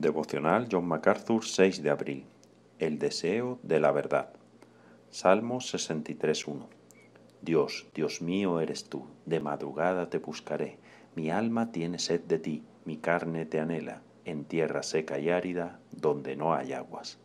Devocional John MacArthur 6 de abril. El deseo de la verdad. Salmo 63.1. Dios, Dios mío eres tú, de madrugada te buscaré, mi alma tiene sed de ti, mi carne te anhela, en tierra seca y árida, donde no hay aguas.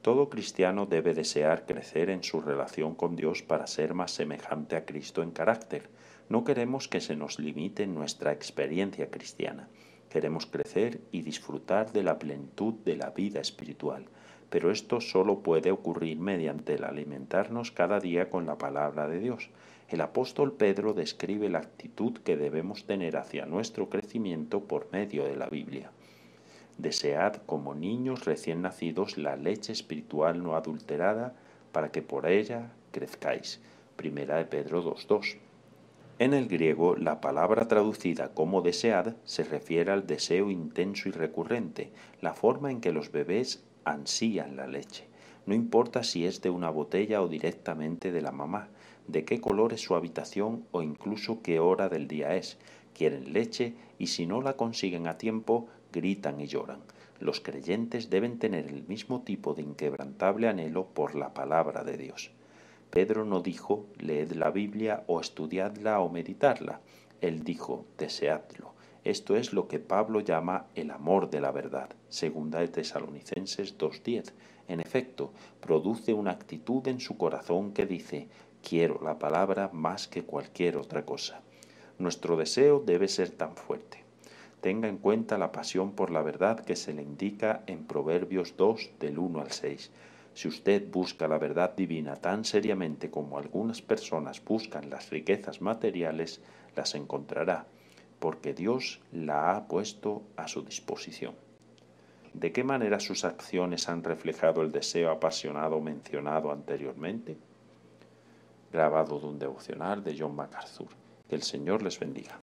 Todo cristiano debe desear crecer en su relación con Dios para ser más semejante a Cristo en carácter. No queremos que se nos limite nuestra experiencia cristiana. Queremos crecer y disfrutar de la plenitud de la vida espiritual, pero esto solo puede ocurrir mediante el alimentarnos cada día con la palabra de Dios. El apóstol Pedro describe la actitud que debemos tener hacia nuestro crecimiento por medio de la Biblia. Desead como niños recién nacidos la leche espiritual no adulterada para que por ella crezcáis. Primera de Pedro 2.2. En el griego, la palabra traducida como desead se refiere al deseo intenso y recurrente, la forma en que los bebés ansían la leche. No importa si es de una botella o directamente de la mamá, de qué color es su habitación o incluso qué hora del día es. Quieren leche y si no la consiguen a tiempo, gritan y lloran. Los creyentes deben tener el mismo tipo de inquebrantable anhelo por la palabra de Dios. Pedro no dijo, leed la Biblia o estudiadla o meditadla. Él dijo, deseadlo. Esto es lo que Pablo llama el amor de la verdad, segunda de Tesalonicenses 2.10. En efecto, produce una actitud en su corazón que dice, quiero la palabra más que cualquier otra cosa. Nuestro deseo debe ser tan fuerte. Tenga en cuenta la pasión por la verdad que se le indica en Proverbios 2 del 1 al 6. Si usted busca la verdad divina tan seriamente como algunas personas buscan las riquezas materiales, las encontrará, porque Dios la ha puesto a su disposición. ¿De qué manera sus acciones han reflejado el deseo apasionado mencionado anteriormente? Grabado de un devocional de John MacArthur. Que el Señor les bendiga.